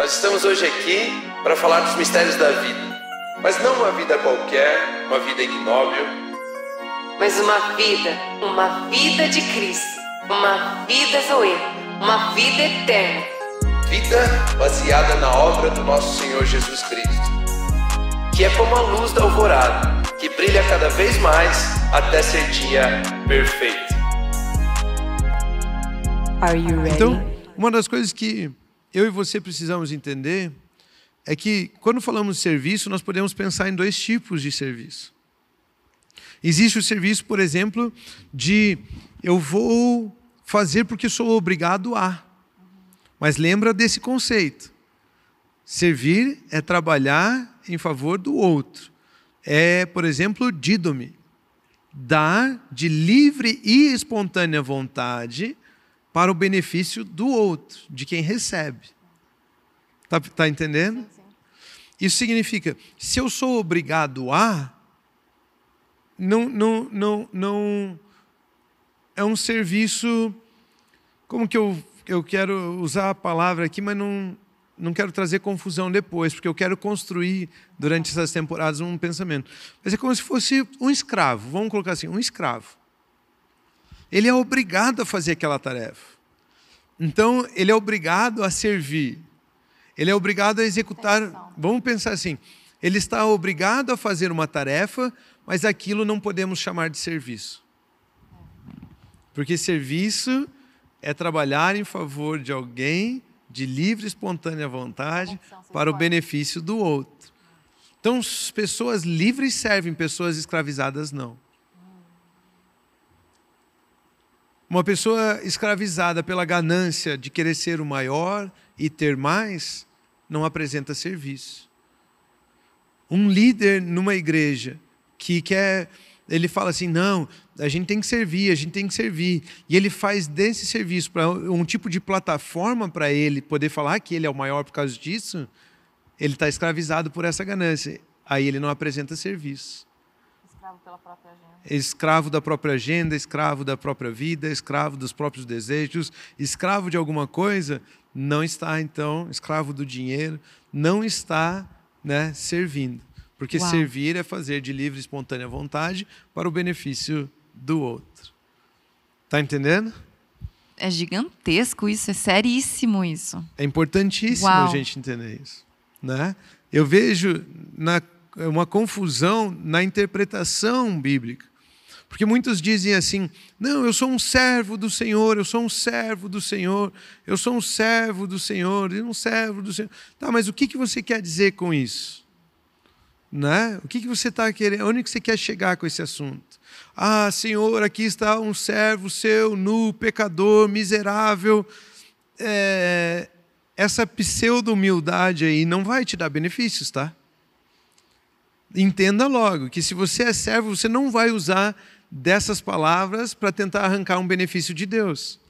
Nós estamos hoje aqui para falar dos mistérios da vida, mas não uma vida qualquer, uma vida ignóbil, mas uma vida, uma vida de Cristo, uma vida Zoe, uma vida eterna. Vida baseada na obra do nosso Senhor Jesus Cristo, que é como a luz da alvorada, que brilha cada vez mais até ser dia perfeito. Então, uma das coisas que eu e você precisamos entender é que, quando falamos de serviço, nós podemos pensar em dois tipos de serviço. Existe o serviço, por exemplo, de eu vou fazer porque sou obrigado a. Mas lembra desse conceito. Servir é trabalhar em favor do outro. É, por exemplo, dídome. Dar de livre e espontânea vontade para o benefício do outro, de quem recebe. Tá, tá entendendo? Isso significa, se eu sou obrigado a, não, não, não, não, é um serviço, como que eu, eu quero usar a palavra aqui, mas não, não quero trazer confusão depois, porque eu quero construir durante essas temporadas um pensamento. Mas é como se fosse um escravo, vamos colocar assim, um escravo ele é obrigado a fazer aquela tarefa. Então, ele é obrigado a servir. Ele é obrigado a executar. Vamos pensar assim: ele está obrigado a fazer uma tarefa, mas aquilo não podemos chamar de serviço. Porque serviço é trabalhar em favor de alguém de livre e espontânea vontade para o benefício do outro. Então, pessoas livres servem, pessoas escravizadas não. Uma pessoa escravizada pela ganância de querer ser o maior e ter mais não apresenta serviço. Um líder numa igreja que quer, ele fala assim: não, a gente tem que servir, a gente tem que servir. E ele faz desse serviço para um tipo de plataforma para ele poder falar que ele é o maior por causa disso. Ele está escravizado por essa ganância. Aí ele não apresenta serviço escravo da própria agenda, escravo da própria vida, escravo dos próprios desejos, escravo de alguma coisa, não está então, escravo do dinheiro, não está, né, servindo. Porque Uau. servir é fazer de livre e espontânea vontade para o benefício do outro. Tá entendendo? É gigantesco isso, é seríssimo isso. É importantíssimo Uau. a gente entender isso, né? Eu vejo na uma confusão na interpretação bíblica. Porque muitos dizem assim: não, eu sou um servo do Senhor, eu sou um servo do Senhor, eu sou um servo do Senhor, eu um servo do Senhor. Tá, mas o que, que você quer dizer com isso? Né? O que, que você está querendo? Onde que você quer chegar com esse assunto? Ah, Senhor, aqui está um servo seu, nu, pecador, miserável. É, essa pseudo-humildade aí não vai te dar benefícios, tá? entenda logo que se você é servo, você não vai usar dessas palavras para tentar arrancar um benefício de Deus.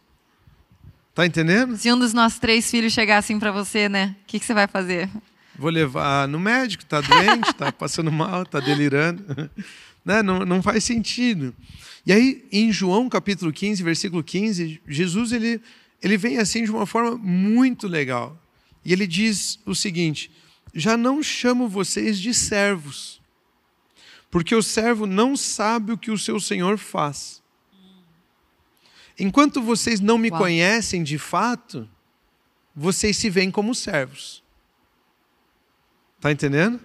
Tá entendendo? Se um dos nossos três filhos chegar assim para você, né? O que, que, você vai fazer? Vou levar no médico, tá doente, tá passando mal, tá delirando. né? Não, não faz sentido. E aí, em João capítulo 15, versículo 15, Jesus ele, ele vem assim de uma forma muito legal. E ele diz o seguinte: já não chamo vocês de servos, porque o servo não sabe o que o seu senhor faz. Enquanto vocês não me Uau. conhecem de fato, vocês se veem como servos. Tá entendendo?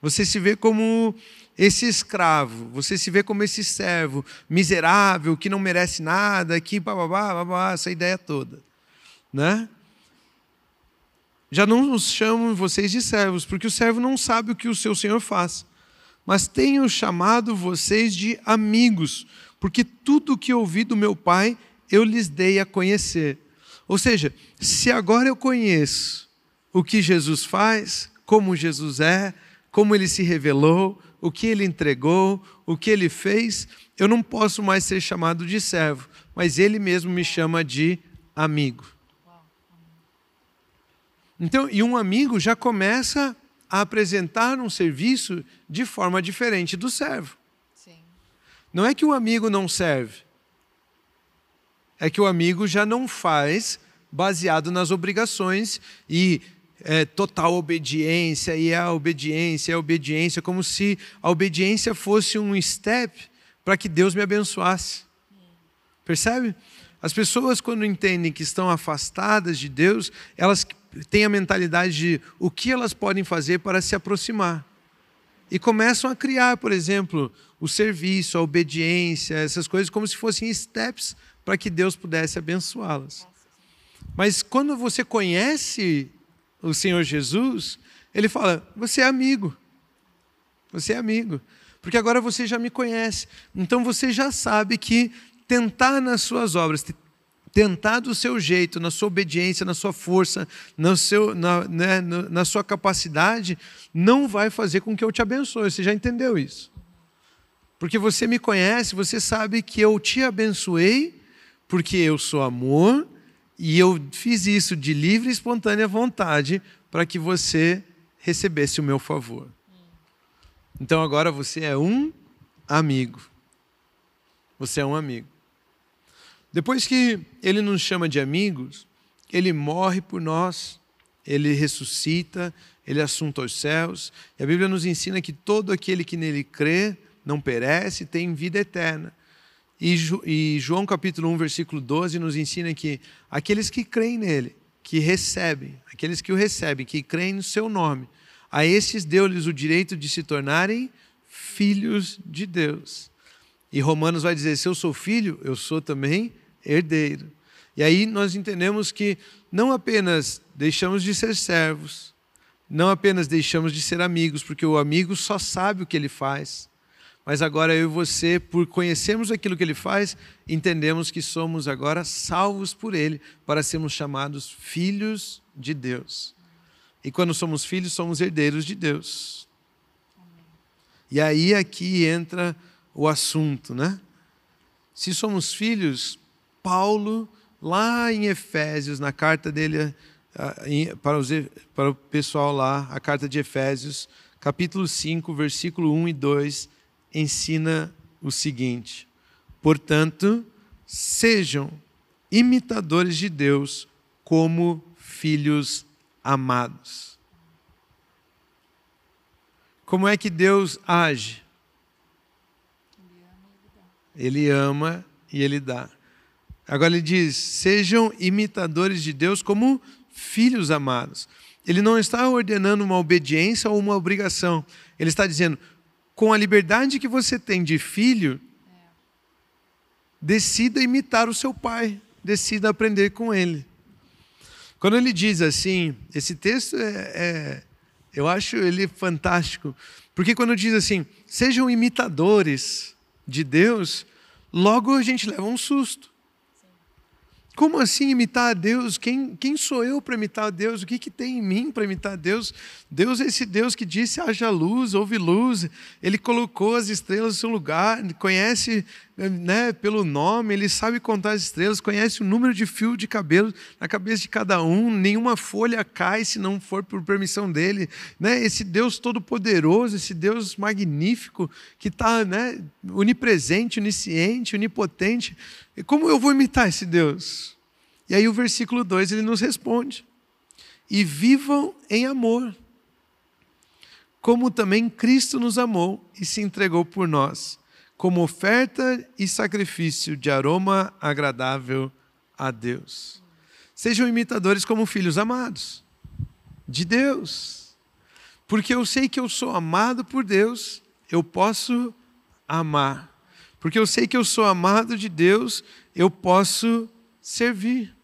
Você se vê como esse escravo, você se vê como esse servo miserável, que não merece nada, que babá, babá, essa ideia toda, né? Já não os chamo vocês de servos, porque o servo não sabe o que o seu senhor faz. Mas tenho chamado vocês de amigos, porque tudo o que ouvi do meu pai eu lhes dei a conhecer. Ou seja, se agora eu conheço o que Jesus faz, como Jesus é, como ele se revelou, o que ele entregou, o que ele fez, eu não posso mais ser chamado de servo, mas ele mesmo me chama de amigo. Então, e um amigo já começa a apresentar um serviço de forma diferente do servo. Sim. Não é que o amigo não serve, é que o amigo já não faz baseado nas obrigações e é, total obediência, e a obediência, é a obediência, como se a obediência fosse um step para que Deus me abençoasse. Percebe? As pessoas, quando entendem que estão afastadas de Deus, elas têm a mentalidade de o que elas podem fazer para se aproximar. E começam a criar, por exemplo, o serviço, a obediência, essas coisas, como se fossem steps para que Deus pudesse abençoá-las. Mas quando você conhece o Senhor Jesus, ele fala: Você é amigo. Você é amigo. Porque agora você já me conhece. Então você já sabe que tentar nas suas obras, tentar do seu jeito, na sua obediência, na sua força, na, seu, na, né, na sua capacidade, não vai fazer com que eu te abençoe. Você já entendeu isso? Porque você me conhece, você sabe que eu te abençoei, porque eu sou amor e eu fiz isso de livre e espontânea vontade para que você recebesse o meu favor. Então agora você é um amigo. Você é um amigo. Depois que ele nos chama de amigos, ele morre por nós, ele ressuscita, ele é assunta os aos céus. E a Bíblia nos ensina que todo aquele que nele crê não perece, tem vida eterna. E João capítulo 1, versículo 12 nos ensina que aqueles que creem nele, que recebem, aqueles que o recebem, que creem no seu nome, a esses deu-lhes o direito de se tornarem filhos de Deus. E Romanos vai dizer: se eu sou filho, eu sou também filho herdeiro. E aí nós entendemos que não apenas deixamos de ser servos, não apenas deixamos de ser amigos, porque o amigo só sabe o que ele faz, mas agora eu e você, por conhecermos aquilo que ele faz, entendemos que somos agora salvos por ele, para sermos chamados filhos de Deus. E quando somos filhos, somos herdeiros de Deus. E aí aqui é entra o assunto, né? Se somos filhos, Paulo, lá em Efésios, na carta dele ah, para, os, para o pessoal lá, a carta de Efésios, capítulo 5, versículo 1 e 2, ensina o seguinte: Portanto, sejam imitadores de Deus como filhos amados. Como é que Deus age? Ele ama e ele dá. Agora ele diz: sejam imitadores de Deus como filhos amados. Ele não está ordenando uma obediência ou uma obrigação. Ele está dizendo: com a liberdade que você tem de filho, decida imitar o seu pai, decida aprender com ele. Quando ele diz assim, esse texto é, é eu acho ele fantástico, porque quando diz assim, sejam imitadores de Deus, logo a gente leva um susto. Como assim imitar a Deus? Quem, quem sou eu para imitar a Deus? O que, que tem em mim para imitar a Deus? Deus é esse Deus que disse: haja luz, houve luz, Ele colocou as estrelas no seu lugar, conhece né, pelo nome, ele sabe contar as estrelas, conhece o número de fio de cabelo na cabeça de cada um, nenhuma folha cai se não for por permissão dele. Né? Esse Deus todo-poderoso, esse Deus magnífico, que está né, onipresente, onisciente, onipotente. E como eu vou imitar esse Deus? E aí o versículo 2 ele nos responde: E vivam em amor, como também Cristo nos amou e se entregou por nós como oferta e sacrifício de aroma agradável a Deus. Sejam imitadores como filhos amados de Deus. Porque eu sei que eu sou amado por Deus, eu posso amar. Porque eu sei que eu sou amado de Deus, eu posso servir.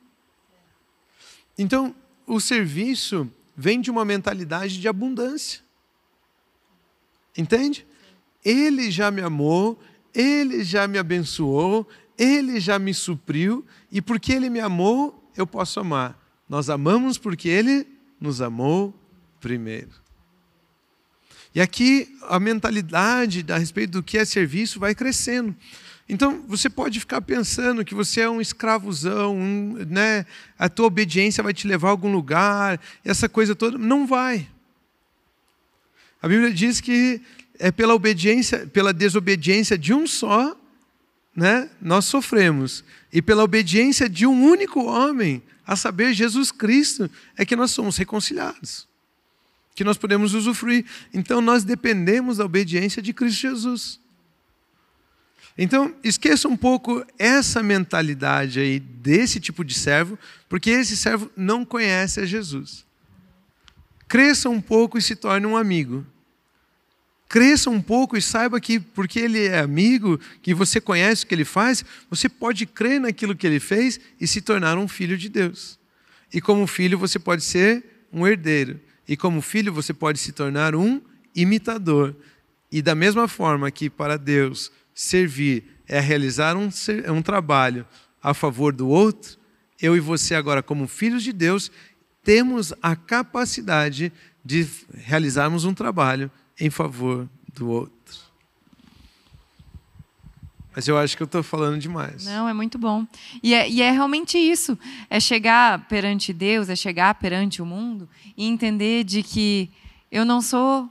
Então, o serviço vem de uma mentalidade de abundância. Entende? Ele já me amou, ele já me abençoou, Ele já me supriu, e porque Ele me amou, eu posso amar. Nós amamos porque Ele nos amou primeiro. E aqui a mentalidade a respeito do que é serviço vai crescendo. Então, você pode ficar pensando que você é um escravozão, um, né? a tua obediência vai te levar a algum lugar, essa coisa toda. Não vai. A Bíblia diz que é pela obediência, pela desobediência de um só, né, nós sofremos. E pela obediência de um único homem, a saber, Jesus Cristo, é que nós somos reconciliados. Que nós podemos usufruir. Então nós dependemos da obediência de Cristo Jesus. Então, esqueça um pouco essa mentalidade aí desse tipo de servo, porque esse servo não conhece a Jesus. Cresça um pouco e se torne um amigo cresça um pouco e saiba que, porque ele é amigo, que você conhece o que ele faz, você pode crer naquilo que ele fez e se tornar um filho de Deus. E como filho, você pode ser um herdeiro. E como filho, você pode se tornar um imitador. E da mesma forma que para Deus servir é realizar um, é um trabalho a favor do outro, eu e você, agora, como filhos de Deus, temos a capacidade de realizarmos um trabalho em favor do outro. Mas eu acho que eu estou falando demais. Não, é muito bom. E é, e é, realmente isso. É chegar perante Deus, é chegar perante o mundo e entender de que eu não sou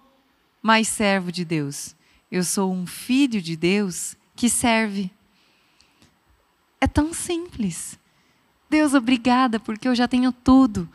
mais servo de Deus. Eu sou um filho de Deus que serve. É tão simples. Deus, obrigada, porque eu já tenho tudo.